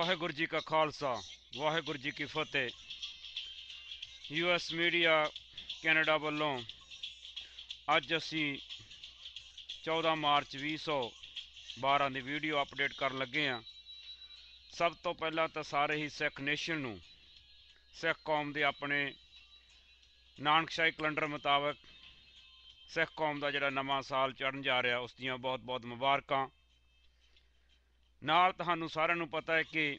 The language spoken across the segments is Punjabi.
ਵਾਹਿਗੁਰੂ ਜੀ ਕਾ ਖਾਲਸਾ ਵਾਹਿਗੁਰੂ ਜੀ ਕੀ ਫਤਿਹ ਯੂਐਸ ਮੀਡੀਆ ਕੈਨੇਡਾ ਵੱਲੋਂ ਅੱਜ ਅਸੀਂ 14 ਮਾਰਚ 2012 ਦੀ ਵੀਡੀਓ ਅਪਡੇਟ ਕਰਨ ਲੱਗੇ ਆ ਸਭ ਤੋਂ ਪਹਿਲਾਂ ਤਾਂ ਸਾਰੇ ਹੀ ਸਿੱਖ ਨੇਸ਼ਨ ਨੂੰ ਸਿੱਖ ਕੌਮ ਦੇ ਆਪਣੇ ਨਾਨਕਸ਼ਾਹੀ ਕੈਲੰਡਰ ਮੁਤਾਬਕ ਸਿੱਖ ਕੌਮ ਦਾ ਜਿਹੜਾ ਨਵਾਂ ਸਾਲ ਚੜਨ ਜਾ ਰਿਹਾ ਉਸ ਦੀਆਂ ਬਹੁਤ-ਬਹੁਤ ਮੁਬਾਰਕਾਂ ਨਾਲ ਤੁਹਾਨੂੰ ਸਾਰਿਆਂ ਨੂੰ ਪਤਾ ਹੈ ਕਿ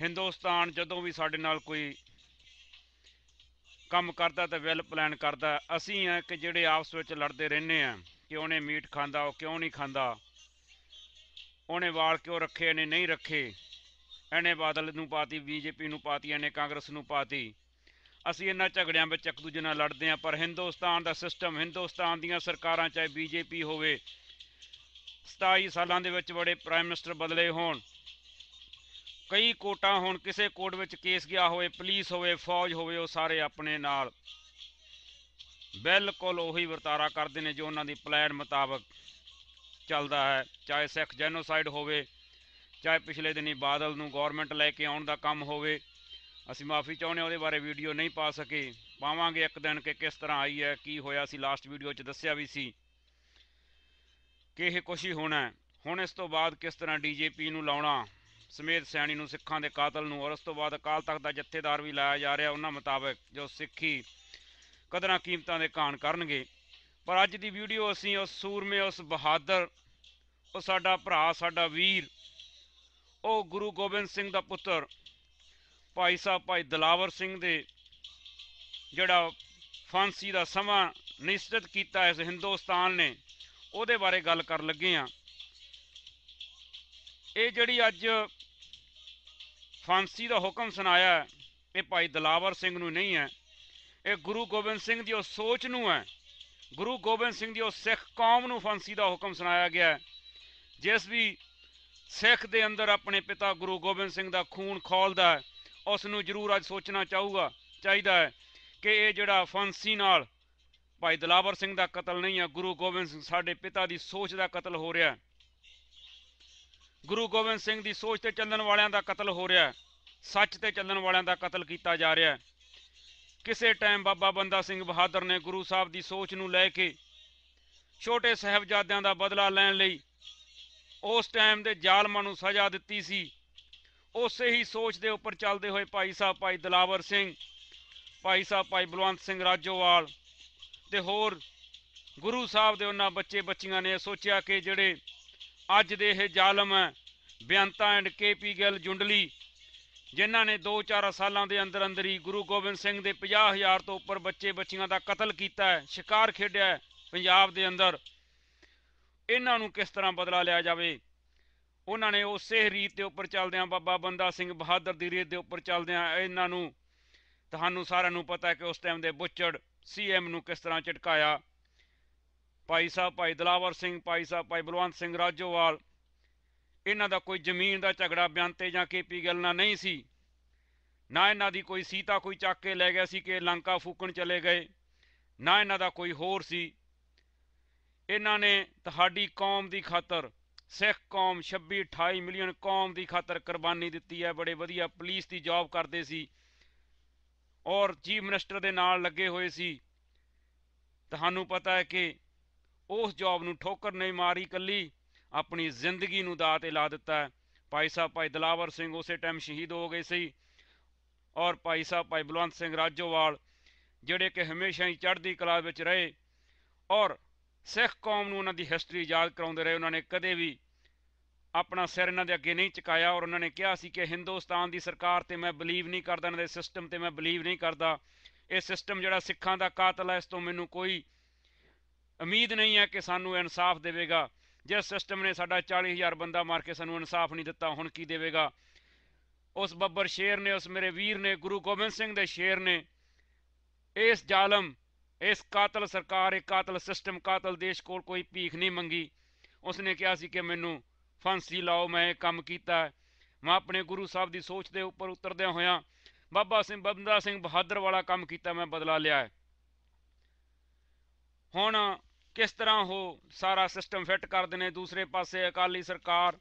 ਹਿੰਦੁਸਤਾਨ ਜਦੋਂ ਵੀ ਸਾਡੇ ਨਾਲ ਕੋਈ ਕੰਮ ਕਰਦਾ ਤਾਂ ਵੈਲ ਪਲਾਨ ਕਰਦਾ ਅਸੀਂ ਆ ਕਿ ਜਿਹੜੇ ਆਪਸ ਵਿੱਚ ਲੜਦੇ ਰਹਿੰਦੇ ਆ ਕਿ ਉਹਨੇ ਮੀਟ ਖਾਂਦਾ ਉਹ ਕਿਉਂ ਨਹੀਂ ਖਾਂਦਾ ਉਹਨੇ ਵਾਲ ਕਿਉਂ ਰੱਖੇ ਨੇ ਨਹੀਂ ਰੱਖੇ ਇਹਨੇ ਬਾਦਲ ਨੂੰ ਪਾਤੀ ਬੀਜੇਪੀ ਨੂੰ ਪਾਤੀ ਐਨੇ ਕਾਂਗਰਸ ਨੂੰ ਪਾਤੀ ਅਸੀਂ ਇਹਨਾਂ ਝਗੜਿਆਂ ਵਿੱਚ ਇੱਕ ਦੂਜੇ ਨਾਲ ਲੜਦੇ ਆ ਪਰ ਹਿੰਦੁਸਤਾਨ ਦਾ ਸਿਸਟਮ ਹਿੰਦੁਸਤਾਨ ਦੀਆਂ ਸਰਕਾਰਾਂ ਚਾਹੇ ਬੀਜੇਪੀ ਹੋਵੇ 27 ਸਾਲਾਂ ਦੇ ਵਿੱਚ ਬੜੇ ਪ੍ਰਾਈਮ ਮਿਨਿਸਟਰ ਬਦਲੇ ਹੋਣ ਕਈ ਕੋਟਾਂ ਹੁਣ ਕਿਸੇ ਕੋਰਟ ਵਿੱਚ ਕੇਸ ਗਿਆ ਹੋਵੇ ਪੁਲਿਸ ਹੋਵੇ ਫੌਜ ਹੋਵੇ ਉਹ ਸਾਰੇ ਆਪਣੇ ਨਾਲ ਬਿਲਕੁਲ ਉਹੀ ਵਰਤਾਰਾ ਕਰਦੇ ਨੇ ਜੋ ਉਹਨਾਂ ਦੀ ਪਲਾਨ ਮੁਤਾਬਕ ਚੱਲਦਾ ਹੈ ਚਾਹੇ ਸਿੱਖ ਜੈਨੋਸਾਈਡ ਹੋਵੇ ਚਾਹੇ ਪਿਛਲੇ ਦਿਨੀ ਬਾਦਲ ਨੂੰ ਗਵਰਨਮੈਂਟ ਲੈ ਕੇ ਆਉਣ ਦਾ ਕੰਮ ਹੋਵੇ ਅਸੀਂ ਮਾਫੀ ਚਾਹੁੰਦੇ ਉਹਦੇ ਬਾਰੇ ਵੀਡੀਓ ਨਹੀਂ ਪਾ ਸਕੇ ਪਾਵਾਂਗੇ ਇੱਕ ਦਿਨ ਕਿ ਕਿਸ ਤਰ੍ਹਾਂ ਆਈ ਹੈ ਕੀ ਹੋਇਆ ਸੀ ਲਾਸਟ ਵੀਡੀਓ 'ਚ ਦੱਸਿਆ ਵੀ ਸੀ ਕਿ ਇਹ ਕੁਝ ਹੀ ਹੋਣਾ ਹੁਣ ਇਸ ਤੋਂ ਬਾਅਦ ਕਿਸ ਤਰ੍ਹਾਂ ਡੀਜੀਪੀ ਨੂੰ ਲਾਉਣਾ ਸਮੇਤ ਸੈਣੀ ਨੂੰ ਸਿੱਖਾਂ ਦੇ ਕਾਤਲ ਨੂੰ ਔਰ ਉਸ ਤੋਂ ਬਾਅਦ ਅਕਾਲ ਤਖਤ ਦਾ ਜਥੇਦਾਰ ਵੀ ਲਾਇਆ ਜਾ ਰਿਹਾ ਉਹਨਾਂ ਮੁਤਾਬਕ ਜੋ ਸਿੱਖੀ ਕਦਰਾਂ ਕੀਮਤਾਂ ਦੇ ਕਾਣ ਕਰਨਗੇ ਪਰ ਅੱਜ ਦੀ ਵੀਡੀਓ ਅਸੀਂ ਉਸ ਸੂਰਮੇ ਉਸ ਬਹਾਦਰ ਉਹ ਸਾਡਾ ਭਰਾ ਸਾਡਾ ਵੀਰ ਉਹ ਗੁਰੂ ਗੋਬਿੰਦ ਸਿੰਘ ਦਾ ਪੁੱਤਰ ਭਾਈ ਸਾਹਿਬ ਭਾਈ ਦਲਾਵਰ ਸਿੰਘ ਦੇ ਜਿਹੜਾ ਫਾਂਸੀ ਦਾ ਸਮਾਂ ਨਿਸ਼ਚਿਤ ਕੀਤਾ ਇਸ ਹਿੰਦੁਸਤਾਨ ਨੇ ਉਹਦੇ ਬਾਰੇ ਗੱਲ ਕਰਨ ਲੱਗੇ ਆ ਇਹ ਜਿਹੜੀ ਅੱਜ ਫਾਂਸੀ ਦਾ ਹੁਕਮ ਸੁਣਾਇਆ ਇਹ ਭਾਈ ਦਲਾਵਰ ਸਿੰਘ ਨੂੰ ਨਹੀਂ ਹੈ ਇਹ ਗੁਰੂ ਗੋਬਿੰਦ ਸਿੰਘ ਦੀ ਉਹ ਸੋਚ ਨੂੰ ਹੈ ਗੁਰੂ ਗੋਬਿੰਦ ਸਿੰਘ ਦੀ ਉਹ ਸਿੱਖ ਕੌਮ ਨੂੰ ਫਾਂਸੀ ਦਾ ਹੁਕਮ ਸੁਣਾਇਆ ਗਿਆ ਜਿਸ ਵੀ ਸਿੱਖ ਦੇ ਅੰਦਰ ਆਪਣੇ ਪਿਤਾ ਗੁਰੂ ਗੋਬਿੰਦ ਸਿੰਘ ਦਾ ਖੂਨ ਖੋਲਦਾ ਉਸ ਨੂੰ ਜ਼ਰੂਰ ਅੱਜ ਸੋਚਣਾ ਚਾਹੂਗਾ ਚਾਹੀਦਾ ਹੈ ਕਿ ਇਹ ਜਿਹੜਾ ਫਾਂਸੀ ਨਾਲ ਭਾਈ ਦਲਾਵਰ ਸਿੰਘ ਦਾ ਕਤਲ ਨਹੀਂ ਆ ਗੁਰੂ ਗੋਬਿੰਦ ਸਿੰਘ ਸਾਡੇ ਪਿਤਾ ਦੀ ਸੋਚ ਦਾ ਕਤਲ ਹੋ ਰਿਹਾ ਗੁਰੂ ਗੋਬਿੰਦ ਸਿੰਘ ਦੀ ਸੋਚ ਤੇ ਚੱਲਣ ਵਾਲਿਆਂ ਦਾ ਕਤਲ ਹੋ ਰਿਹਾ ਸੱਚ ਤੇ ਚੱਲਣ ਵਾਲਿਆਂ ਦਾ ਕਤਲ ਕੀਤਾ ਜਾ ਰਿਹਾ ਕਿਸੇ ਟਾਈਮ ਬਾਬਾ ਬੰਦਾ ਸਿੰਘ ਬਹਾਦਰ ਨੇ ਗੁਰੂ ਸਾਹਿਬ ਦੀ ਸੋਚ ਨੂੰ ਲੈ ਕੇ ਛੋਟੇ ਸਹਿਬਜ਼ਾਦਿਆਂ ਦਾ ਬਦਲਾ ਲੈਣ ਲਈ ਉਸ ਟਾਈਮ ਦੇ ਜ਼ਾਲਮਾਂ ਨੂੰ ਸਜ਼ਾ ਦਿੱਤੀ ਸੀ ਉਸੇ ਹੀ ਸੋਚ ਦੇ ਉੱਪਰ ਚੱਲਦੇ ਹੋਏ ਭਾਈ ਸਾਹਿਬ ਭਾਈ ਦਲਾਵਰ ਸਿੰਘ ਭਾਈ ਸਾਹਿਬ ਭਾਈ ਬਲਵੰਤ ਸਿੰਘ ਰਾਜੋਵਾਲ ਤੇ ਹੋਰ ਗੁਰੂ ਸਾਹਿਬ ਦੇ ਉਹਨਾਂ ਬੱਚੇ ਬੱਚੀਆਂ ਨੇ ਸੋਚਿਆ ਕਿ ਜਿਹੜੇ ਅੱਜ ਦੇ ਇਹ ਜ਼ਾਲਮ ਹੈ ਬਿਆੰਤਾ ਐਂਡ ਕੇਪੀ ਗਿੱਲ ਜੁੰਡਲੀ ਜਿਨ੍ਹਾਂ ਨੇ 2-4 ਸਾਲਾਂ ਦੇ ਅੰਦਰ ਅੰਦਰ ਹੀ ਗੁਰੂ ਗੋਬਿੰਦ ਸਿੰਘ ਦੇ 50000 ਤੋਂ ਉੱਪਰ ਬੱਚੇ ਬੱਚੀਆਂ ਦਾ ਕਤਲ ਕੀਤਾ ਹੈ ਸ਼ਿਕਾਰ ਖੇਡਿਆ ਹੈ ਪੰਜਾਬ ਦੇ ਅੰਦਰ ਇਹਨਾਂ ਨੂੰ ਕਿਸ ਤਰ੍ਹਾਂ ਬਦਲਾ ਲਿਆ ਜਾਵੇ ਉਹਨਾਂ ਨੇ ਉਸੇ ਰੀਤ ਦੇ ਉੱਪਰ ਚੱਲਦਿਆਂ ਬਾਬਾ ਬੰਦਾ ਸਿੰਘ ਬਹਾਦਰ ਦੀ ਰੀਤ ਦੇ ਉੱਪਰ ਚੱਲਦਿਆਂ ਇਹਨਾਂ ਨੂੰ ਤੁਹਾਨੂੰ ਸਾਰਿਆਂ ਨੂੰ ਪਤਾ ਹੈ ਕਿ ਉਸ ਟਾਈਮ ਦੇ ਬੁੱਚੜ ਸੀਐਮ ਨੂੰ ਕਿਸ ਤਰ੍ਹਾਂ ਝਟਕਾਇਆ ਭਾਈ ਸਾਹਿਬ ਭਾਈ ਦਲਾਵਰ ਸਿੰਘ ਭਾਈ ਸਾਹਿਬ ਭਾਈ ਬਲਵੰਤ ਸਿੰਘ ਰਾਜੋਵਾਲ ਇਹਨਾਂ ਦਾ ਕੋਈ ਜ਼ਮੀਨ ਦਾ ਝਗੜਾ ਬਿਆਨ ਤੇ ਜਾਂ ਕੇਪੀ ਗੱਲ ਨਾ ਨਹੀਂ ਸੀ ਨਾ ਇਹਨਾਂ ਦੀ ਕੋਈ ਸੀਤਾ ਕੋਈ ਚੱਕ ਕੇ ਲੈ ਗਿਆ ਸੀ ਕਿ ਲੰਕਾ ਫੂਕਣ ਚਲੇ ਗਏ ਨਾ ਇਹਨਾਂ ਦਾ ਕੋਈ ਹੋਰ ਸੀ ਇਹਨਾਂ ਨੇ ਤੁਹਾਡੀ ਕੌਮ ਦੀ ਖਾਤਰ ਸਿੱਖ ਕੌਮ 26 28 ਮਿਲੀਅਨ ਕੌਮ ਦੀ ਖਾਤਰ ਕੁਰਬਾਨੀ ਦਿੱਤੀ ਹੈ ਬੜੇ ਵਧੀਆ ਪੁਲਿਸ ਦੀ ਜੌਬ ਕਰਦੇ ਸੀ ਔਰ ਚੀਫ ਮਿਨਿਸਟਰ ਦੇ ਨਾਲ ਲੱਗੇ ਹੋਏ ਸੀ ਤੁਹਾਨੂੰ ਪਤਾ ਹੈ ਕਿ ਉਸ ਜੌਬ ਨੂੰ ਠੋਕਰ ਨਹੀਂ ਮਾਰੀ ਕੱਲੀ ਆਪਣੀ ਜ਼ਿੰਦਗੀ ਨੂੰ ਦਾਅ ਤੇ ਲਾ ਦਿੱਤਾ ਭਾਈ ਸਾਹਿਬ ਭਾਈ ਦਲਾਵਰ ਸਿੰਘ ਉਸੇ ਟਾਈਮ ਸ਼ਹੀਦ ਹੋ ਗਏ ਸੀ ਔਰ ਭਾਈ ਸਾਹਿਬ ਭਾਈ ਬਲਵੰਤ ਸਿੰਘ ਰਾਜੋਵਾਲ ਜਿਹੜੇ ਕਿ ਹਮੇਸ਼ਾ ਹੀ ਚੜ੍ਹਦੀ ਕਲਾ ਵਿੱਚ ਰਹੇ ਔਰ ਸਿੱਖ ਕੌਮ ਨੂੰ ਉਹਨਾਂ ਦੀ ਹਿਸਟਰੀ ਯਾਦ ਕਰਾਉਂਦੇ ਰਹੇ ਉਹਨਾਂ ਨੇ ਕਦੇ ਵੀ ਆਪਣਾ ਸਿਰ ਇਹਨਾਂ ਦੇ ਅੱਗੇ ਨਹੀਂ ਚੁਕਾਇਆ ਔਰ ਉਹਨਾਂ ਨੇ ਕਿਹਾ ਸੀ ਕਿ ਹਿੰਦੁਸਤਾਨ ਦੀ ਸਰਕਾਰ ਤੇ ਮੈਂ ਬਲੀਵ ਨਹੀਂ ਕਰਦਾ ਇਹਨਾਂ ਦੇ ਸਿਸਟਮ ਤੇ ਮੈਂ ਬਲੀਵ ਨਹੀਂ ਕਰਦਾ ਇਹ ਸਿਸਟਮ ਜਿਹੜਾ ਸਿੱਖਾਂ ਦਾ ਕਾਤਲ ਹੈ ਇਸ ਤੋਂ ਮੈਨੂੰ ਕੋਈ ਉਮੀਦ ਨਹੀਂ ਹੈ ਕਿ ਸਾਨੂੰ ਇਨਸਾਫ ਦੇਵੇਗਾ ਜਿਸ ਸਿਸਟਮ ਨੇ ਸਾਡਾ 40000 ਬੰਦਾ ਮਾਰ ਕੇ ਸਾਨੂੰ ਇਨਸਾਫ ਨਹੀਂ ਦਿੱਤਾ ਹੁਣ ਕੀ ਦੇਵੇਗਾ ਉਸ ਬੱਬਰ ਸ਼ੇਰ ਨੇ ਉਸ ਮੇਰੇ ਵੀਰ ਨੇ ਗੁਰੂ ਗੋਬਿੰਦ ਸਿੰਘ ਦੇ ਸ਼ੇਰ ਨੇ ਇਸ ਜ਼ਾਲਮ ਇਸ ਕਾਤਲ ਸਰਕਾਰ ਇਹ ਕਾਤਲ ਸਿਸਟਮ ਕਾਤਲ ਦੇਸ਼ ਕੋਲ ਕੋਈ ਭੀਖ ਨਹੀਂ ਮੰਗੀ ਉਸਨੇ ਕਿਹਾ ਸੀ ਕਿ ਮੈਨੂੰ ਫਾਂਸੀ ਲਾਓ ਮੈਂ ਕੰਮ ਕੀਤਾ ਮੈਂ ਆਪਣੇ ਗੁਰੂ ਸਾਹਿਬ ਦੀ ਸੋਚ ਦੇ ਉੱਪਰ ਉਤਰਦਿਆਂ ਹੋਇਆਂ ਬਾਬਾ ਸਿੰਘ ਬੰਦਾ ਸਿੰਘ ਬਹਾਦਰ ਵਾਲਾ ਕੰਮ ਕੀਤਾ ਮੈਂ ਬਦਲਾ ਲਿਆ ਹੁਣ ਕਿਸ ਤਰ੍ਹਾਂ ਹੋ ਸਾਰਾ ਸਿਸਟਮ ਫਿੱਟ ਕਰ ਨੇ ਦੂਸਰੇ ਪਾਸੇ ਅਕਾਲੀ ਸਰਕਾਰ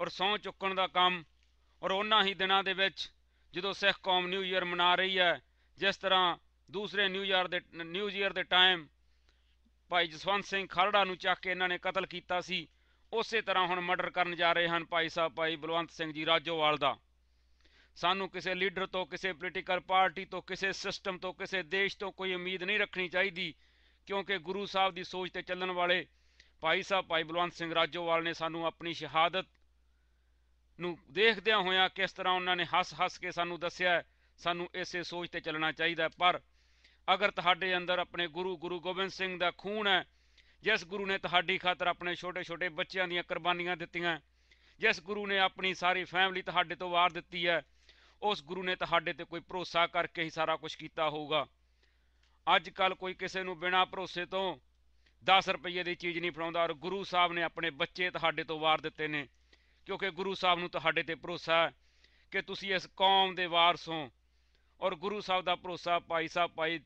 ਔਰ ਸੌ ਚੁੱਕਣ ਦਾ ਕੰਮ ਔਰ ਉਹਨਾਂ ਹੀ ਦਿਨਾਂ ਦੇ ਵਿੱਚ ਜਦੋਂ ਸਿੱਖ ਕੌਮ ਨਿਊ ਈਅਰ ਮਨਾ ਰਹੀ ਹੈ ਜਿਸ ਤਰ੍ਹਾਂ ਦੂਸਰੇ ਨਿਊ ਈਅਰ ਦੇ ਨਿਊ ਈਅਰ ਦੇ ਟਾਈਮ ਭਾਈ ਜਸਵੰਤ ਸਿੰਘ ਖਰੜਾ ਨੂੰ ਚੱਕ ਕੇ ਇਹਨਾਂ ਨੇ ਕਤਲ ਕੀਤਾ ਸੀ ਉਸੇ ਤਰ੍ਹਾਂ ਹੁਣ ਮਰਡਰ ਕਰਨ ਜਾ ਰਹੇ ਹਨ ਭਾਈ ਸਾਹਿਬ ਭਾਈ ਬਲਵੰਤ ਸਿੰਘ ਜੀ ਰਾਜੋਵਾਲ ਦਾ ਸਾਨੂੰ ਕਿਸੇ ਲੀਡਰ ਤੋਂ ਕਿਸੇ ਪੋਲੀਟੀਕਲ ਪਾਰਟੀ ਤੋਂ ਕਿਸੇ ਸਿਸਟਮ ਤੋਂ ਕਿਸੇ ਦੇਸ਼ ਤੋਂ ਕੋਈ ਉਮੀਦ ਨਹੀਂ ਰੱਖਣੀ ਚਾਹੀਦੀ ਕਿਉਂਕਿ ਗੁਰੂ ਸਾਹਿਬ ਦੀ ਸੋਚ ਤੇ ਚੱਲਣ ਵਾਲੇ ਭਾਈ ਸਾਹਿਬ ਭਾਈ ਬਲਵੰਤ ਸਿੰਘ ਰਾਜੋਵਾਲ ਨੇ ਸਾਨੂੰ ਆਪਣੀ ਸ਼ਹਾਦਤ ਨੂੰ ਦੇਖਦਿਆਂ ਹੋਇਆਂ ਕਿਸ ਤਰ੍ਹਾਂ ਉਹਨਾਂ ਨੇ ਹੱਸ-ਹੱਸ ਕੇ ਸਾਨੂੰ ਦੱਸਿਆ ਸਾਨੂੰ ਇਸੇ ਸੋਚ ਤੇ ਚੱਲਣਾ ਚਾਹੀਦਾ ਪਰ ਅਗਰ ਤੁਹਾਡੇ ਅੰਦਰ ਆਪਣੇ ਗੁਰੂ ਗੁਰੂ ਗੋਬਿੰਦ ਸਿੰਘ ਦਾ ਖੂਨ ਹੈ ਜਿਸ ਗੁਰੂ ਨੇ ਤੁਹਾਡੀ ਖਾਤਰ ਆਪਣੇ ਛੋਟੇ-ਛੋਟੇ ਬੱਚਿਆਂ ਦੀਆਂ ਕੁਰਬਾਨੀਆਂ ਦਿੱਤੀਆਂ ਜਿਸ ਗੁਰੂ ਨੇ ਆਪਣੀ ਸਾਰੀ ਫੈਮਿਲੀ ਤੁਹਾਡੇ ਤੋਂ ਵਾਰ ਦਿੱਤੀ ਹੈ ਉਸ ਗੁਰੂ ਨੇ ਤੁਹਾਡੇ ਤੇ ਕੋਈ ਭਰੋਸਾ ਕਰਕੇ ਹੀ ਸਾਰਾ ਕੁਝ ਕੀਤਾ ਹੋਊਗਾ ਅੱਜ ਕੱਲ ਕੋਈ ਕਿਸੇ ਨੂੰ ਬਿਨਾਂ ਭਰੋਸੇ ਤੋਂ 10 ਰੁਪਏ ਦੀ ਚੀਜ਼ ਨਹੀਂ ਫੜਾਉਂਦਾ ਔਰ ਗੁਰੂ ਸਾਹਿਬ ਨੇ ਆਪਣੇ ਬੱਚੇ ਤੁਹਾਡੇ ਤੋਂ ਵਾਰ ਦਿੱਤੇ ਨੇ ਕਿਉਂਕਿ ਗੁਰੂ ਸਾਹਿਬ ਨੂੰ ਤੁਹਾਡੇ ਤੇ ਭਰੋਸਾ ਹੈ ਕਿ ਤੁਸੀਂ ਇਸ ਕੌਮ ਦੇ ਵਾਰਸ ਹੋ ਔਰ ਗੁਰੂ ਸਾਹਿਬ ਦਾ ਭਰੋਸਾ ਭਾਈ ਸਾਹਿਬ ਭਾਈ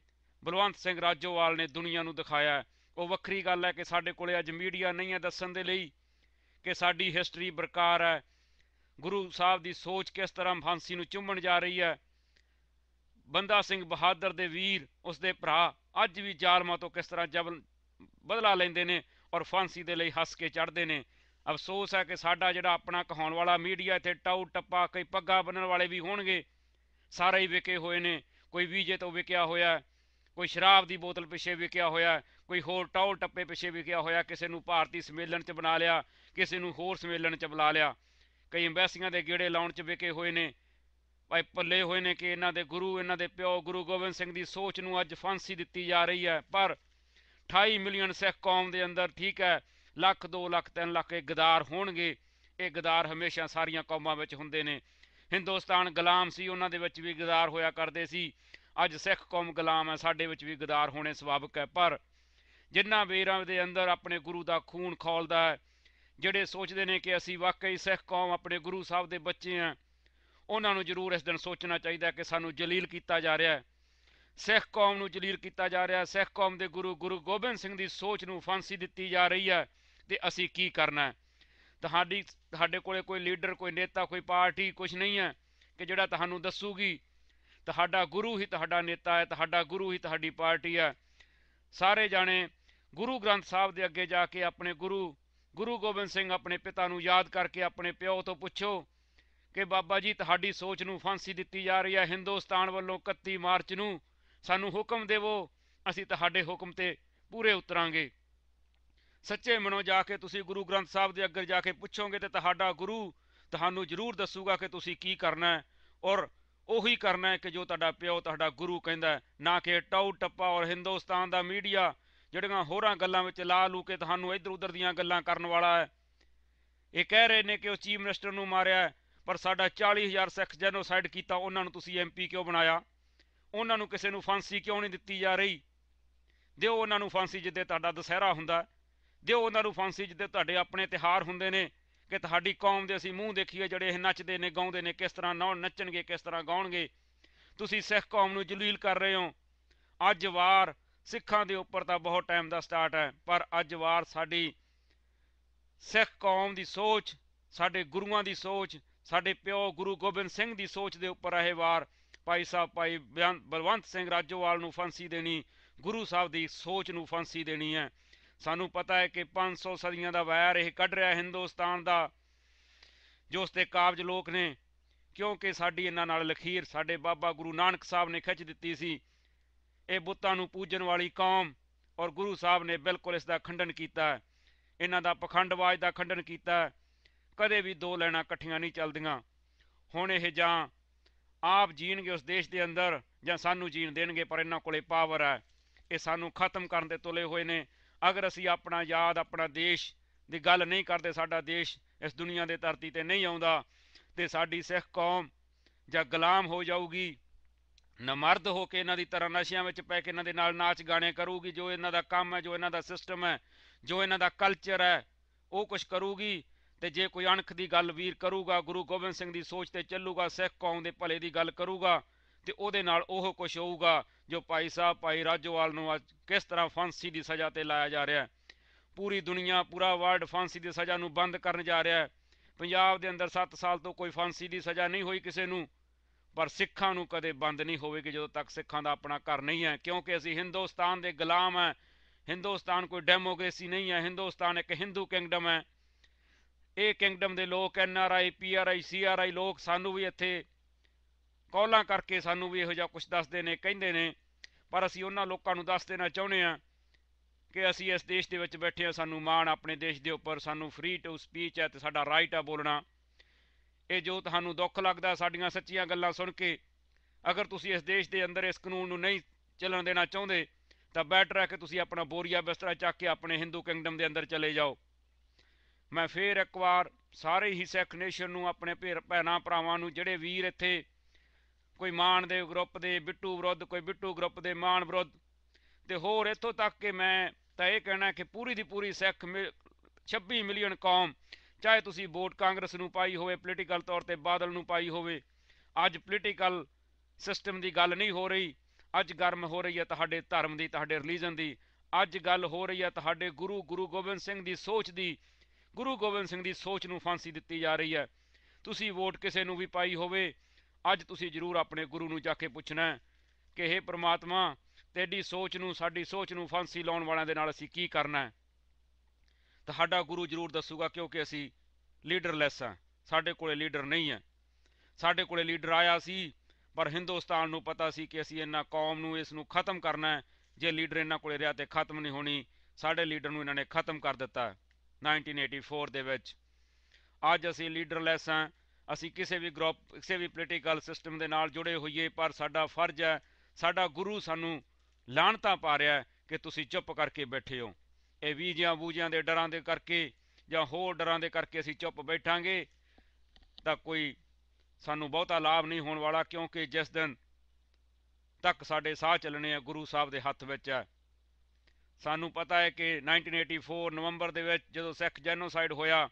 ਬਲਵੰਤ ਸਿੰਘ ਰਾਜੋਵਾਲ ਨੇ ਦੁਨੀਆ ਨੂੰ ਦਿਖਾਇਆ ਉਹ ਵੱਖਰੀ ਗੱਲ ਹੈ ਕਿ ਸਾਡੇ ਕੋਲੇ ਅੱਜ ਮੀਡੀਆ ਨਹੀਂ ਹੈ ਦੱਸਣ ਦੇ ਲਈ ਕਿ ਸਾਡੀ ਹਿਸਟਰੀ ਬਰਕਾਰ ਹੈ ਗੁਰੂ ਸਾਹਿਬ ਦੀ ਸੋਚ ਕਿਸ ਤਰ੍ਹਾਂ ਫਾਂਸੀ ਨੂੰ ਚੁੰਮਣ ਜਾ ਰਹੀ ਹੈ ਬੰਦਾ ਸਿੰਘ ਬਹਾਦਰ ਦੇ ਵੀਰ ਉਸ ਦੇ ਭਰਾ ਅੱਜ ਵੀ ਜ਼ਾਲਮਾਂ ਤੋਂ ਕਿਸ ਤਰ੍ਹਾਂ ਜਬਲ ਬਦਲਾ ਲੈਂਦੇ ਨੇ ਔਰ ਫਾਂਸੀ ਦੇ ਲਈ ਹੱਸ ਕੇ ਚੜਦੇ ਨੇ ਅਫਸੋਸ ਹੈ ਕਿ ਸਾਡਾ ਜਿਹੜਾ ਆਪਣਾ ਕਹਾਉਣ ਵਾਲਾ ਮੀਡੀਆ ਇੱਥੇ ਟਾਉ ਟੱਪਾ ਕਈ ਪੱਗਾ ਬੰਨਣ ਵਾਲੇ ਵੀ ਹੋਣਗੇ ਸਾਰੇ ਹੀ ਵਿਕੇ ਹੋਏ ਨੇ ਕੋਈ ਵੀਜੇ ਤੋਂ ਵਿਕਿਆ ਹੋਇਆ ਕੋਈ ਸ਼ਰਾਬ ਦੀ ਬੋਤਲ ਪਿੱਛੇ ਵਿਕਿਆ ਹੋਇਆ ਕੋਈ ਹੋਰ ਟੌਲ ਟੱਪੇ ਪਿੱਛੇ ਵਿਕਿਆ ਹੋਇਆ ਕਿਸੇ ਨੂੰ ਭਾਰਤੀ ਸੰਮੇਲਨ 'ਚ ਬਣਾ ਲਿਆ ਕਿਸੇ ਨੂੰ ਹੋਰ ਸੰਮੇਲਨ 'ਚ ਬੁਲਾ ਲਿਆ ਕਈ ਐਮਬੈਸੀਆਂ ਦੇ ਗੇੜੇ ਲਾਉਣ 'ਚ ਵਿਕੇ ਹੋਏ ਨੇ ਭਾਈ ਪੱਲੇ ਹੋਏ ਨੇ ਕਿ ਇਹਨਾਂ ਦੇ ਗੁਰੂ ਇਹਨਾਂ ਦੇ ਪਿਓ ਗੁਰੂ ਗੋਬਿੰਦ ਸਿੰਘ ਦੀ ਸੋਚ ਨੂੰ ਅੱਜ ਫਾਂਸੀ ਦਿੱਤੀ ਜਾ ਰਹੀ ਹੈ ਪਰ 28 ਮਿਲੀਅਨ ਸਿੱਖ ਕੌਮ ਦੇ ਅੰਦਰ ਠੀਕ ਹੈ ਲੱਖ 2 ਲੱਖ 3 ਲੱਖ ਇਹ ਗਦਾਰ ਹੋਣਗੇ ਇਹ ਗਦਾਰ ਹਮੇਸ਼ਾ ਸਾਰੀਆਂ ਕੌਮਾਂ ਵਿੱਚ ਹੁੰਦੇ ਨੇ ਹਿੰਦੁਸਤਾਨ ਗੁਲਾਮ ਸੀ ਉਹਨਾਂ ਦੇ ਵਿੱਚ ਵੀ ਗਦਾਰ ਹੋਇਆ ਕਰਦੇ ਸੀ ਅੱਜ ਸਿੱਖ ਕੌਮ ਗੁਲਾਮ ਹੈ ਸਾਡੇ ਵਿੱਚ ਵੀ ਗਦਾਰ ਹੋਣੇ ਸੁਭਾਵਕ ਹੈ ਪਰ ਜਿੰਨਾ ਵੀਰਾਂ ਦੇ ਅੰਦਰ ਆਪਣੇ ਗੁਰੂ ਦਾ ਖੂਨ ਖੋਲਦਾ ਹੈ ਜਿਹੜੇ ਸੋਚਦੇ ਨੇ ਕਿ ਅਸੀਂ ਵਾਕਈ ਸਿੱਖ ਕੌਮ ਆਪਣੇ ਗੁਰੂ ਸਾਹਿਬ ਦੇ ਬੱਚੇ ਆ ਉਹਨਾਂ ਨੂੰ ਜ਼ਰੂਰ ਇਸ ਦਿਨ ਸੋਚਣਾ ਚਾਹੀਦਾ ਕਿ ਸਾਨੂੰ ਜਲੀਲ ਕੀਤਾ ਜਾ ਰਿਹਾ ਹੈ ਸਿੱਖ ਕੌਮ ਨੂੰ ਜਲੀਲ ਕੀਤਾ ਜਾ ਰਿਹਾ ਹੈ ਸਿੱਖ ਕੌਮ ਦੇ ਗੁਰੂ ਗੁਰੂ ਗੋਬਿੰਦ ਸਿੰਘ ਦੀ ਸੋਚ ਨੂੰ ਫਾਂਸੀ ਦਿੱਤੀ ਜਾ ਰਹੀ ਹੈ ਤੇ ਅਸੀਂ ਕੀ ਕਰਨਾ ਹੈ ਤੁਹਾਡੀ ਸਾਡੇ ਕੋਲੇ ਕੋਈ ਲੀਡਰ ਕੋਈ ਨੇਤਾ ਕੋਈ ਪਾਰਟੀ ਕੁਝ ਨਹੀਂ ਹੈ ਕਿ ਜਿਹੜਾ ਤੁਹਾਨੂੰ ਦੱਸੂਗੀ ਤੁਹਾਡਾ ਗੁਰੂ ਹੀ ਤੁਹਾਡਾ ਨੇਤਾ ਹੈ ਤੁਹਾਡਾ ਗੁਰੂ ਹੀ ਤੁਹਾਡੀ ਪਾਰਟੀ ਹੈ ਸਾਰੇ ਜਾਣੇ ਗੁਰੂ ਗ੍ਰੰਥ ਸਾਹਿਬ ਦੇ ਅੱਗੇ ਜਾ ਕੇ ਆਪਣੇ ਗੁਰੂ ਗੁਰੂ ਗੋਬਿੰਦ ਸਿੰਘ ਆਪਣੇ ਪਿਤਾ ਨੂੰ ਯਾਦ ਕਰਕੇ ਆਪਣੇ ਪਿਓ ਤੋਂ ਪੁੱਛੋ ਕਿ ਬਾਬਾ ਜੀ ਤੁਹਾਡੀ ਸੋਚ ਨੂੰ ਫਾਂਸੀ ਦਿੱਤੀ ਜਾ ਰਹੀ ਹੈ ਹਿੰਦੁਸਤਾਨ ਵੱਲੋਂ 31 ਮਾਰਚ ਨੂੰ ਸਾਨੂੰ ਹੁਕਮ ਦੇਵੋ ਅਸੀਂ ਤੁਹਾਡੇ ਹੁਕਮ ਤੇ ਪੂਰੇ ਉਤਰਾਂਗੇ ਸੱਚੇ ਮਨੋਂ ਜਾ ਕੇ ਤੁਸੀਂ ਗੁਰੂ ਗ੍ਰੰਥ ਸਾਹਿਬ ਦੇ ਅੱਗੇ ਜਾ ਕੇ ਪੁੱਛੋਗੇ ਤੇ ਤੁਹਾਡਾ ਗੁਰੂ ਤੁਹਾਨੂੰ ਜ਼ਰੂਰ ਦੱਸੂਗਾ ਕਿ ਤੁਸੀਂ ਕੀ ਕਰਨਾ ਹੈ ਔਰ ਉਹੀ ਕਰਨਾ ਹੈ ਕਿ ਜੋ ਤੁਹਾਡਾ ਪਿਓ ਤੁਹਾਡਾ ਗੁਰੂ ਕਹਿੰਦਾ ਨਾ ਕਿ ਟਾਉ ਟੱਪਾ ਔਰ ਹਿੰਦੁਸਤਾਨ ਦਾ ਮੀਡੀਆ ਜਿਹੜੀਆਂ ਹੋਰਾਂ ਗੱਲਾਂ ਵਿੱਚ ਲਾ ਲੂ ਕੇ ਤੁਹਾਨੂੰ ਇੱਧਰ ਉੱਧਰ ਦੀਆਂ ਗੱਲਾਂ ਕਰਨ ਵਾਲਾ ਹੈ ਇਹ ਕਹਿ ਰਹੇ ਨੇ ਕਿ ਉਹ ਚੀਫ ਮਿਨਿਸਟਰ ਨੂੰ ਮਾਰਿਆ ਪਰ ਸਾਡਾ 40000 ਸਿੱਖ ਜੈਨੋਸਾਈਡ ਕੀਤਾ ਉਹਨਾਂ ਨੂੰ ਤੁਸੀਂ ਐਮਪੀ ਕਿਉਂ ਬਣਾਇਆ ਉਹਨਾਂ ਨੂੰ ਕਿਸੇ ਨੂੰ ਫਾਂਸੀ ਕਿਉਂ ਨਹੀਂ ਦਿੱਤੀ ਜਾ ਰਹੀ ਦਿਓ ਉਹਨਾਂ ਨੂੰ ਫਾਂਸੀ ਜਿੱਦੇ ਤੁਹਾਡਾ ਦਸਹਿਰਾ ਹੁੰਦਾ ਦਿਓ ਉਹਨਾਂ ਨੂੰ ਫਾਂਸੀ ਜਿੱਦੇ ਤੁਹਾਡੇ ਆਪਣੇ ਤਿਹਾਰ ਹੁੰਦੇ ਨੇ ਕਿ ਤੁਹਾਡੀ ਕੌਮ ਦੇ ਅਸੀਂ ਮੂੰਹ ਦੇਖੀਏ ਜਿਹੜੇ ਇਹ ਨੱਚਦੇ ਨੇ ਗਾਉਂਦੇ ਨੇ ਕਿਸ ਤਰ੍ਹਾਂ ਨੌ ਨੱਚਣਗੇ ਕਿਸ ਤਰ੍ਹਾਂ ਗਾਉਣਗੇ ਤੁਸੀਂ ਸਿੱਖ ਕੌਮ ਨੂੰ ਜਲੀਲ ਕਰ ਰਹੇ ਹੋ ਅੱਜ ਵਾਰ ਸਿੱਖਾਂ ਦੇ ਉੱਪਰ ਤਾਂ ਬਹੁਤ ਟਾਈਮ ਦਾ ਸਟਾਰਟ ਹੈ ਪਰ ਅੱਜ ਵਾਰ ਸਾਡੀ ਸਿੱਖ ਕੌਮ ਦੀ ਸੋਚ ਸਾਡੇ ਗੁਰੂਆਂ ਦੀ ਸੋਚ ਸਾਡੇ ਪਿਓ ਗੁਰੂ ਗੋਬਿੰਦ ਸਿੰਘ ਦੀ ਸੋਚ ਦੇ ਉੱਪਰ ਆਹੇ ਵਾਰ ਭਾਈ ਸਾਹਿਬ ਭਾਈ ਬਲਵੰਤ ਸਿੰਘ ਰਾਜੋਵਾਲ ਨੂੰ ਫਾਂਸੀ ਦੇਣੀ ਗੁਰੂ ਸਾਹਿਬ ਦੀ ਸੋਚ ਨੂੰ ਫਾਂਸੀ ਦੇਣੀ ਹੈ ਸਾਨੂੰ ਪਤਾ ਹੈ ਕਿ 500 ਸਦੀਆਂ ਦਾ ਵੈਰ ਇਹ ਕੱਢ ਰਿਹਾ ਹਿੰਦੁਸਤਾਨ ਦਾ ਜੋ ਉਸ ਤੇ ਕਾਬਜ ਲੋਕ ਨੇ ਕਿਉਂਕਿ ਸਾਡੀ ਇਹਨਾਂ ਨਾਲ ਲਖੀਰ ਸਾਡੇ ਬਾਬਾ ਗੁਰੂ ਨਾਨਕ ਸਾਹਿਬ ਨੇ ਖਿੱਚ ਦਿੱਤੀ ਸੀ ਇਹ ਬੁੱਤਾਂ ਨੂੰ ਪੂਜਣ ਵਾਲੀ ਕੌਮ ਔਰ ਗੁਰੂ ਸਾਹਿਬ ਨੇ ਬਿਲਕੁਲ ਇਸ ਦਾ ਖੰਡਨ ਕੀਤਾ ਇਹਨਾਂ ਦਾ ਪਖੰਡਵਾਜ ਦਾ ਖੰਡਨ ਕੀਤਾ ਕਦੇ ਵੀ ਦੋ ਲੈਣਾ ਇਕੱਠੀਆਂ ਨਹੀਂ ਚੱਲਦੀਆਂ ਹੁਣ ਇਹ ਜਾਂ ਆਪ ਜੀਣਗੇ ਉਸ ਦੇਸ਼ ਦੇ ਅੰਦਰ ਜਾਂ ਸਾਨੂੰ ਜੀਣ ਦੇਣਗੇ ਪਰ ਇਹਨਾਂ ਕੋਲੇ ਪਾਵਰ ਹੈ ਇਹ ਸਾਨੂੰ ਖਤਮ ਕਰਨ ਦੇ ਤੁਲੇ ਹੋਏ ਨੇ ਅਗਰ ਅਸੀਂ ਆਪਣਾ ਯਾਦ ਆਪਣਾ ਦੇਸ਼ ਦੀ ਗੱਲ ਨਹੀਂ ਕਰਦੇ ਸਾਡਾ ਦੇਸ਼ ਇਸ ਦੁਨੀਆ ਦੇ ਧਰਤੀ ਤੇ ਨਹੀਂ ਆਉਂਦਾ ਤੇ ਸਾਡੀ ਸਿੱਖ ਕੌਮ ਜਾਂ ਗੁਲਾਮ ਹੋ ਜਾਊਗੀ ਨਾ ਮਰਦ ਹੋ ਕੇ ਇਹਨਾਂ ਦੀ ਤਰ੍ਹਾਂ ਨਸ਼ਿਆਂ ਵਿੱਚ ਪੈ ਕੇ ਇਹਨਾਂ ਦੇ ਨਾਲ ਨਾਚ ਗਾਣੇ ਕਰੂਗੀ ਜੋ ਇਹਨਾਂ ਦਾ ਕੰਮ ਹੈ ਜੋ ਇਹਨਾਂ ਦਾ ਸਿਸਟਮ ਹੈ ਜੋ ਇਹਨਾਂ ਦਾ ਕਲਚਰ ਹੈ ਉਹ ਕੁਝ ਕਰੂਗੀ ਤੇ ਜੇ ਕੋਈ ਅਣਖ ਦੀ ਗੱਲ ਵੀਰ ਕਰੂਗਾ ਗੁਰੂ ਗੋਬਿੰਦ ਸਿੰਘ ਦੀ ਸੋਚ ਤੇ ਚੱਲੂਗਾ ਸਿੱਖ ਕੌਮ ਦੇ ਭਲੇ ਦੀ ਗੱਲ ਕਰੂਗਾ ਤੇ ਉਹਦੇ ਨਾਲ ਉਹ ਕੁਝ ਹੋਊਗਾ ਜੋ ਭਾਈ ਸਾਹਿਬ ਭਾਈ ਰਾਜੋਵਾਲ ਨੂੰ ਅੱਜ ਕਿਸ ਤਰ੍ਹਾਂ ਫਾਂਸੀ ਦੀ ਸਜ਼ਾ ਤੇ ਲਾਇਆ ਜਾ ਰਿਹਾ ਹੈ ਪੂਰੀ ਦੁਨੀਆ ਪੂਰਾ ਵਰਲਡ ਫਾਂਸੀ ਦੀ ਸਜ਼ਾ ਨੂੰ ਬੰਦ ਕਰਨ ਜਾ ਰਿਹਾ ਹੈ ਪੰਜਾਬ ਦੇ ਅੰਦਰ 7 ਸਾਲ ਤੋਂ ਕੋਈ ਫਾਂਸੀ ਦੀ ਸਜ਼ਾ ਨਹੀਂ ਹੋਈ ਕਿਸੇ ਨੂੰ ਪਰ ਸਿੱਖਾਂ ਨੂੰ ਕਦੇ ਬੰਦ ਨਹੀਂ ਹੋਵੇਗੀ ਜਦੋਂ ਤੱਕ ਸਿੱਖਾਂ ਦਾ ਆਪਣਾ ਘਰ ਨਹੀਂ ਹੈ ਕਿਉਂਕਿ ਅਸੀਂ ਹਿੰਦੁਸਤਾਨ ਦੇ ਗੁਲਾਮ ਹਾਂ ਹਿੰਦੁਸਤਾਨ ਕੋਈ ਡੈਮੋਕ੍ਰੇਸੀ ਨਹੀਂ ਹੈ ਹਿੰਦੁਸਤਾਨ ਇੱਕ ਹਿੰਦੂ ਕਿੰਗਡਮ ਹੈ ਇਹ ਕਿੰਗਡਮ ਦੇ ਲੋਕ N R R I I P C R I ਲੋਕ ਸਾਨੂੰ ਵੀ ਇੱਥੇ ਕਾਲਾਂ ਕਰਕੇ ਸਾਨੂੰ ਵੀ ਇਹੋ ਜਿਹਾ ਕੁਝ ਦੱਸਦੇ ਨੇ ਕਹਿੰਦੇ ਨੇ ਪਰ ਅਸੀਂ ਉਹਨਾਂ ਲੋਕਾਂ ਨੂੰ ਦੱਸ ਦੇਣਾ ਚਾਹੁੰਦੇ ਆ ਕਿ ਅਸੀਂ ਇਸ ਦੇਸ਼ ਦੇ ਵਿੱਚ ਬੈਠੇ ਆ ਸਾਨੂੰ ਮਾਣ ਆਪਣੇ ਦੇਸ਼ ਦੇ ਉੱਪਰ ਸਾਨੂੰ ਫ੍ਰੀ ਟੂ ਸਪੀਚ ਹੈ ਤੇ ਸਾਡਾ ਰਾਈਟ ਆ ਬੋਲਣਾ ਇਹ ਜੋ ਤੁਹਾਨੂੰ ਦੁੱਖ ਲੱਗਦਾ ਸਾਡੀਆਂ ਸੱਚੀਆਂ ਗੱਲਾਂ ਸੁਣ ਕੇ ਅਗਰ ਤੁਸੀਂ ਇਸ ਦੇਸ਼ ਦੇ ਅੰਦਰ ਇਸ ਕਾਨੂੰਨ ਨੂੰ ਨਹੀਂ ਚੱਲਣ ਦੇਣਾ ਚਾਹੁੰਦੇ ਤਾਂ ਬੈਟਰ ਹੈ ਕਿ ਤੁਸੀਂ ਆਪਣਾ ਬੋਰੀਆ ਬਿਸਤਰਾ ਚੱਕ ਕੇ ਆਪਣੇ ਹਿੰਦੂ ਕਿੰਗਡਮ ਦੇ ਅੰਦਰ ਚਲੇ ਜਾਓ ਮੈਂ ਫੇਰ ਇੱਕ ਵਾਰ ਸਾਰੇ ਹੀ ਸਿੱਖ ਨੇਸ਼ਨ ਨੂੰ ਆਪਣੇ ਭੈਣਾ ਭਰਾਵਾਂ ਨੂੰ ਜਿਹੜੇ ਵੀਰ ਇੱਥੇ ਕੋਈ ਮਾਨ ਦੇ ਗਰੁੱਪ ਦੇ ਬਿੱਟੂ ਵਿਰੁੱਧ ਕੋਈ ਬਿੱਟੂ ਗਰੁੱਪ ਦੇ ਮਾਨ ਵਿਰੁੱਧ ਤੇ ਹੋਰ ਇੱਥੋਂ ਤੱਕ ਕਿ ਮੈਂ ਤਾਂ ਇਹ ਕਹਿਣਾ ਕਿ ਪੂਰੀ ਦੀ ਪੂਰੀ ਸਿੱਖ 26 ਮਿਲੀਅਨ ਕੌਮ ਚਾਹੇ ਤੁਸੀਂ ਵੋਟ ਕਾਂਗਰਸ ਨੂੰ ਪਾਈ ਹੋਵੇ ਪੋਲੀਟੀਕਲ ਤੌਰ ਤੇ ਬਾਦਲ ਨੂੰ ਪਾਈ ਹੋਵੇ ਅੱਜ ਪੋਲੀਟੀਕਲ ਸਿਸਟਮ ਦੀ ਗੱਲ ਨਹੀਂ ਹੋ ਰਹੀ ਅੱਜ ਗਰਮ ਹੋ ਰਹੀ ਹੈ ਤੁਹਾਡੇ ਧਰਮ ਦੀ ਤੁਹਾਡੇ ਰਿਲੀਜਨ ਦੀ ਅੱਜ ਗੱਲ ਹੋ ਰਹੀ ਹੈ ਤੁਹਾਡੇ ਗੁਰੂ ਗੁਰੂ ਗੋਬਿੰਦ ਸਿੰਘ ਦੀ ਸੋਚ ਦੀ ਗੁਰੂ ਗੋਬਿੰਦ ਸਿੰਘ ਦੀ ਸੋਚ ਨੂੰ ਫਾਂਸੀ ਦਿੱਤੀ ਜਾ ਰਹੀ ਹੈ ਤੁਸੀਂ ਵੋਟ ਕਿਸੇ ਨੂੰ ਵੀ ਪਾਈ ਹੋਵੇ ਅੱਜ ਤੁਸੀਂ ਜ਼ਰੂਰ ਆਪਣੇ ਗੁਰੂ ਨੂੰ ਜਾ ਕੇ ਪੁੱਛਣਾ ਕਿ हे ਪ੍ਰਮਾਤਮਾ ਤੇਡੀ ਸੋਚ ਨੂੰ ਸਾਡੀ ਸੋਚ ਨੂੰ ਫਾਂਸੀ ਲਾਉਣ ਵਾਲਿਆਂ ਦੇ ਨਾਲ ਅਸੀਂ ਕੀ ਕਰਨਾ ਹੈ ਤੁਹਾਡਾ ਗੁਰੂ ਜ਼ਰੂਰ ਦੱਸੂਗਾ ਕਿਉਂਕਿ ਅਸੀਂ ਲੀਡਰਲੈਸ ਆ ਸਾਡੇ ਕੋਲੇ ਲੀਡਰ ਨਹੀਂ ਹੈ ਸਾਡੇ ਕੋਲੇ ਲੀਡਰ ਆਇਆ ਸੀ ਪਰ ਹਿੰਦੁਸਤਾਨ ਨੂੰ ਪਤਾ ਸੀ ਕਿ ਅਸੀਂ ਇਹਨਾਂ ਕੌਮ ਨੂੰ ਇਸ ਨੂੰ ਖਤਮ ਕਰਨਾ ਹੈ ਜੇ ਲੀਡਰ ਇਹਨਾਂ ਕੋਲੇ ਰਿਹਾ ਤੇ ਖਤਮ ਨਹੀਂ ਹੋਣੀ ਸਾਡੇ ਲੀਡਰ ਨੂੰ ਇਹਨਾਂ ਨੇ ਖਤਮ ਕਰ ਦਿੱਤਾ 1984 ਦੇ ਵਿੱਚ ਅੱਜ ਅਸੀਂ ਲੀਡਰਲੈਸ ਆ ਅਸੀਂ ਕਿਸੇ ਵੀ ਗਰੁੱਪ ਕਿਸੇ ਵੀ ਪੋਲੀਟੀਕਲ ਸਿਸਟਮ ਦੇ ਨਾਲ ਜੁੜੇ ਹੋਈਏ ਪਰ ਸਾਡਾ ਫਰਜ਼ ਹੈ ਸਾਡਾ ਗੁਰੂ ਸਾਨੂੰ ਲਾਣਤਾ ਪਾ ਰਿਹਾ ਕਿ ਤੁਸੀਂ ਚੁੱਪ ਕਰਕੇ ਬੈਠੇ ਹੋ ਇਹ ਵੀਜਿਆਂ ਬੂਜਿਆਂ ਦੇ ਡਰਾਂ ਦੇ ਕਰਕੇ ਜਾਂ ਹੋਰ ਡਰਾਂ ਦੇ ਕਰਕੇ ਅਸੀਂ ਚੁੱਪ ਬੈਠਾਂਗੇ ਤਾਂ ਕੋਈ ਸਾਨੂੰ ਬਹੁਤਾ ਲਾਭ ਨਹੀਂ ਹੋਣ ਵਾਲਾ ਕਿਉਂਕਿ ਜਿਸ ਦਿਨ ਤੱਕ ਸਾਡੇ ਸਾਹ ਚੱਲਣੇ ਆ ਗੁਰੂ ਸਾਹਿਬ ਦੇ ਹੱਥ ਵਿੱਚ ਹੈ ਸਾਨੂੰ ਪਤਾ ਹੈ ਕਿ 1984 ਨਵੰਬਰ ਦੇ ਵਿੱਚ ਜਦੋਂ ਸਿੱਖ ਜੈਨੋਸਾਈਡ ਹੋਇਆ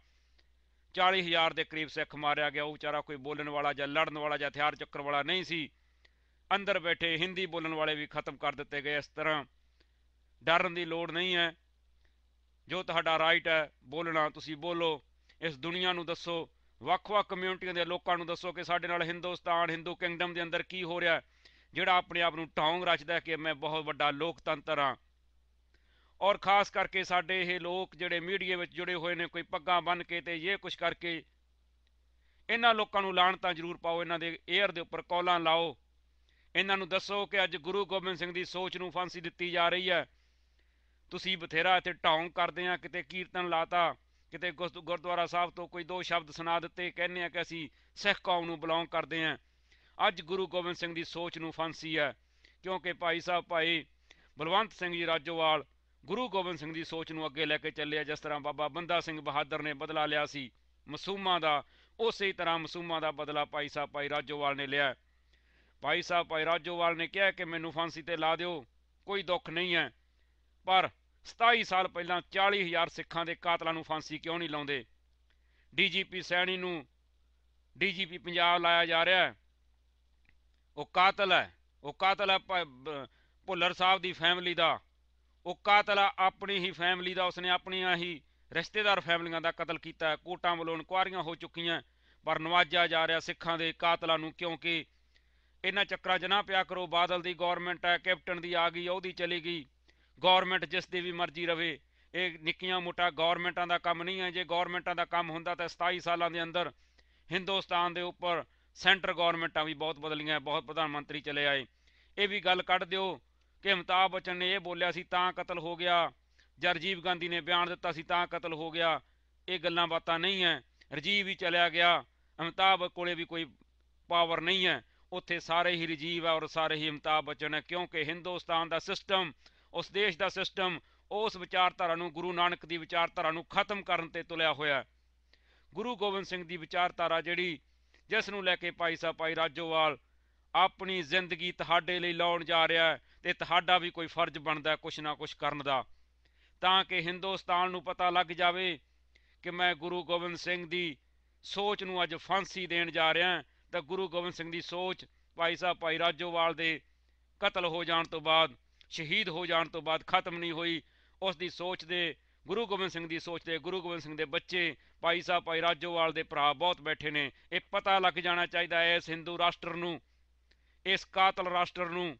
40000 ਦੇ ਕਰੀਬ ਸਿੱਖ ਮਾਰਿਆ ਗਿਆ ਉਹ ਵਿਚਾਰਾ ਕੋਈ ਬੋਲਣ ਵਾਲਾ ਜਾਂ ਲੜਨ ਵਾਲਾ ਜਾਂ ਹਥਿਆਰ ਚੱਕਰ ਵਾਲਾ ਨਹੀਂ ਸੀ ਅੰਦਰ ਬੈਠੇ ਹਿੰਦੀ ਬੋਲਣ ਵਾਲੇ ਵੀ ਖਤਮ ਕਰ ਦਿੱਤੇ ਗਏ ਇਸ ਤਰ੍ਹਾਂ ਡਰਨ ਦੀ ਲੋੜ ਨਹੀਂ ਹੈ ਜੋ ਤੁਹਾਡਾ ਰਾਈਟ ਹੈ ਬੋਲਣਾ ਤੁਸੀਂ ਬੋਲੋ ਇਸ ਦੁਨੀਆ ਨੂੰ ਦੱਸੋ ਵੱਖ-ਵੱਖ ਕਮਿਊਨਿਟੀਆਂ ਦੇ ਲੋਕਾਂ ਨੂੰ ਦੱਸੋ ਕਿ ਸਾਡੇ ਨਾਲ ਹਿੰਦੁਸਤਾਨ ਹਿੰਦੂ ਕਿੰਗਡਮ ਦੇ ਅੰਦਰ ਕੀ ਹੋ ਰਿਹਾ ਜਿਹੜਾ ਆਪਣੇ ਆਪ ਨੂੰ ਟਾਂਗ ਰਚਦਾ ਕਿ ਮੈਂ ਬਹੁਤ ਵੱਡਾ ਲੋਕਤੰਤਰ ਹਾਂ ਔਰ ਖਾਸ ਕਰਕੇ ਸਾਡੇ ਇਹ ਲੋਕ ਜਿਹੜੇ ਮੀਡੀਆ ਵਿੱਚ ਜੁੜੇ ਹੋਏ ਨੇ ਕੋਈ ਪੱਗਾਂ ਬੰਨ ਕੇ ਤੇ ਇਹ ਕੁਝ ਕਰਕੇ ਇਹਨਾਂ ਲੋਕਾਂ ਨੂੰ ਲਾਣ ਤਾਂ ਜ਼ਰੂਰ ਪਾਓ ਇਹਨਾਂ ਦੇ 에ਅਰ ਦੇ ਉੱਪਰ ਕੌਲਾਂ ਲਾਓ ਇਹਨਾਂ ਨੂੰ ਦੱਸੋ ਕਿ ਅੱਜ ਗੁਰੂ ਗੋਬਿੰਦ ਸਿੰਘ ਦੀ ਸੋਚ ਨੂੰ ਫਾਂਸੀ ਦਿੱਤੀ ਜਾ ਰਹੀ ਹੈ ਤੁਸੀਂ ਬਥੇਰਾ ਇੱਥੇ ਢੌਂਗ ਕਰਦੇ ਆ ਕਿਤੇ ਕੀਰਤਨ ਲਾਤਾ ਕਿਤੇ ਗੁਰਦੁਆਰਾ ਸਾਹਿਬ ਤੋਂ ਕੋਈ ਦੋ ਸ਼ਬਦ ਸੁਣਾ ਦਿੱਤੇ ਕਹਿੰਨੇ ਆ ਕਿ ਅਸੀਂ ਸਿੱਖ ਕੌਮ ਨੂੰ ਬਿਲੋਂਗ ਕਰਦੇ ਆ ਅੱਜ ਗੁਰੂ ਗੋਬਿੰਦ ਸਿੰਘ ਦੀ ਸੋਚ ਨੂੰ ਫਾਂਸੀ ਹੈ ਕਿਉਂਕਿ ਭਾਈ ਸਾਹਿਬ ਭਾਈ ਬਲਵੰਤ ਸਿੰਘ ਜੀ ਰਾਜੋਵਾਲ ਗੁਰੂ ਗੋਬਿੰਦ ਸਿੰਘ ਦੀ ਸੋਚ ਨੂੰ ਅੱਗੇ ਲੈ ਕੇ ਚੱਲਿਆ ਜਿਸ ਤਰ੍ਹਾਂ ਬਾਬਾ ਬੰਦਾ ਸਿੰਘ ਬਹਾਦਰ ਨੇ ਬਦਲਾ ਲਿਆ ਸੀ ਮਸੂਮਾਂ ਦਾ ਉਸੇ ਤਰ੍ਹਾਂ ਮਸੂਮਾਂ ਦਾ ਬਦਲਾ ਭਾਈ ਸਾਹਿਬ ਭਾਈ ਰਾਜੋਵਾਲ ਨੇ ਲਿਆ ਭਾਈ ਸਾਹਿਬ ਭਾਈ ਰਾਜੋਵਾਲ ਨੇ ਕਿਹਾ ਕਿ ਮੈਨੂੰ ਫਾਂਸੀ ਤੇ ਲਾ ਦਿਓ ਕੋਈ ਦੁੱਖ ਨਹੀਂ ਹੈ ਪਰ 27 ਸਾਲ ਪਹਿਲਾਂ 40000 ਸਿੱਖਾਂ ਦੇ ਕਾਤਲਾਂ ਨੂੰ ਫਾਂਸੀ ਕਿਉਂ ਨਹੀਂ ਲਾਉਂਦੇ ਡੀਜੀਪੀ ਸੈਣੀ ਨੂੰ ਡੀਜੀਪੀ ਪੰਜਾਬ ਲਾਇਆ ਜਾ ਰਿਹਾ ਹੈ ਉਹ ਕਾਤਲ ਹੈ ਉਹ ਕਾਤਲ ਹੈ ਭੁੱਲਰ ਸਾਹਿਬ ਦੀ ਫੈਮਿਲੀ ਦਾ ਉਹ ਕਾਤਲਾ ਆਪਣੀ ਹੀ ਫੈਮਿਲੀ ਦਾ ਉਸਨੇ ਆਪਣੀਆਂ ਹੀ ਰਿਸ਼ਤੇਦਾਰ ਫੈਮਲੀਆਂ ਦਾ ਕਤਲ ਕੀਤਾ ਕੋਟਾਂ ਵੱਲੋਂ ਇਨਕੁਆਰੀਆਂ ਹੋ ਚੁੱਕੀਆਂ ਪਰ ਨਵਾਜਿਆ ਜਾ ਰਿਹਾ ਸਿੱਖਾਂ ਦੇ ਕਾਤਲਾਂ ਨੂੰ ਕਿਉਂਕਿ ਇਹਨਾਂ ਚੱਕਰਾਂ 'ਚ ਨਾ ਪਿਆ ਕਰੋ ਬਾਦਲ ਦੀ ਗਵਰਨਮੈਂਟ ਹੈ ਕੈਪਟਨ ਦੀ ਆ ਗਈ ਉਹਦੀ ਚਲੀ ਗਈ ਗਵਰਨਮੈਂਟ ਜਿਸ ਦੀ ਵੀ ਮਰਜ਼ੀ ਰਵੇ ਇਹ ਨਿੱਕੀਆਂ ਮੋਟਾ ਗਵਰਨਮੈਂਟਾਂ ਦਾ ਕੰਮ ਨਹੀਂ ਹੈ ਜੇ ਗਵਰਨਮੈਂਟਾਂ ਦਾ ਕੰਮ ਹੁੰਦਾ ਤਾਂ 27 ਸਾਲਾਂ ਦੇ ਅੰਦਰ ਹਿੰਦੁਸਤਾਨ ਦੇ ਉੱਪਰ ਸੈਂਟਰ ਗਵਰਨਮੈਂਟਾਂ ਵੀ ਬਹੁਤ ਬਦਲੀਆਂ ਬਹੁਤ ਪ੍ਰਧਾਨ ਮੰਤਰੀ ਚਲੇ ਆਏ ਇਹ ਵੀ ਗੱਲ ਕੱਢ ਦਿਓ ਕਿ ਅਮਿਤਾਭ ਬਚਨ ਨੇ ਇਹ ਬੋਲਿਆ ਸੀ ਤਾਂ ਕਤਲ ਹੋ ਗਿਆ ਜਰਜੀਵ ਗਾਂਧੀ ਨੇ ਬਿਆਨ ਦਿੱਤਾ ਸੀ ਤਾਂ ਕਤਲ ਹੋ ਗਿਆ ਇਹ ਗੱਲਾਂ ਬਾਤਾਂ ਨਹੀਂ ਹੈ ਰਜੀਵ ਹੀ ਚਲਿਆ ਗਿਆ ਅਮਿਤਾਭ ਕੋਲੇ ਵੀ ਕੋਈ ਪਾਵਰ ਨਹੀਂ ਹੈ ਉੱਥੇ ਸਾਰੇ ਹੀ ਰਜੀਵ ਹੈ ਔਰ ਸਾਰੇ ਹੀ ਅਮਿਤਾਭ ਬਚਨ ਹੈ ਕਿਉਂਕਿ ਹਿੰਦੁਸਤਾਨ ਦਾ ਸਿਸਟਮ ਉਸ ਦੇਸ਼ ਦਾ ਸਿਸਟਮ ਉਸ ਵਿਚਾਰਧਾਰਾ ਨੂੰ ਗੁਰੂ ਨਾਨਕ ਦੀ ਵਿਚਾਰਧਾਰਾ ਨੂੰ ਖਤਮ ਕਰਨ ਤੇ ਤੁਲਿਆ ਹੋਇਆ ਹੈ ਗੁਰੂ ਗੋਬਿੰਦ ਸਿੰਘ ਦੀ ਵਿਚਾਰਧਾਰਾ ਜਿਹੜੀ ਜਿਸ ਨੂੰ ਲੈ ਕੇ ਭਾਈ ਸਾਹਿਬ ਭਾਈ ਰਾਜੋਵਾਲ ਆਪਣੀ ਜ਼ਿੰਦਗੀ ਤੁਹਾਡੇ ਲਈ ਲਾਉਣ ਜਾ ਰਿਹਾ ਹੈ ਤੇ ਤੁਹਾਡਾ ਵੀ ਕੋਈ ਫਰਜ਼ ਬਣਦਾ ਕੁਛ ਨਾ ਕੁਛ ਕਰਨ ਦਾ ਤਾਂ ਕਿ ਹਿੰਦੁਸਤਾਨ ਨੂੰ ਪਤਾ ਲੱਗ ਜਾਵੇ ਕਿ ਮੈਂ ਗੁਰੂ ਗੋਬਿੰਦ ਸਿੰਘ ਦੀ ਸੋਚ ਨੂੰ ਅੱਜ ਫਾਂਸੀ ਦੇਣ ਜਾ ਰਿਹਾ ਤਾਂ ਗੁਰੂ ਗੋਬਿੰਦ ਸਿੰਘ ਦੀ ਸੋਚ ਭਾਈ ਸਾਹਿਬ ਭਾਈ ਰਾਜੋਵਾਲ ਦੇ ਕਤਲ ਹੋ ਜਾਣ ਤੋਂ ਬਾਅਦ ਸ਼ਹੀਦ ਹੋ ਜਾਣ ਤੋਂ ਬਾਅਦ ਖਤਮ ਨਹੀਂ ਹੋਈ ਉਸ ਦੀ ਸੋਚ ਦੇ ਗੁਰੂ ਗੋਬਿੰਦ ਸਿੰਘ ਦੀ ਸੋਚ ਦੇ ਗੁਰੂ ਗੋਬਿੰਦ ਸਿੰਘ ਦੇ ਬੱਚੇ ਭਾਈ ਸਾਹਿਬ ਭਾਈ ਰਾਜੋਵਾਲ ਦੇ ਭਰਾ ਬਹੁਤ ਬੈਠੇ ਨੇ ਇਹ ਪਤਾ ਲੱਗ ਜਾਣਾ ਚਾਹੀਦਾ ਹੈ ਇਸ ਹਿੰਦੂ ਰਾਸ਼ਟਰ ਨੂੰ ਇਸ ਕਾਤਲ ਰਾਸ਼ਟਰ ਨੂੰ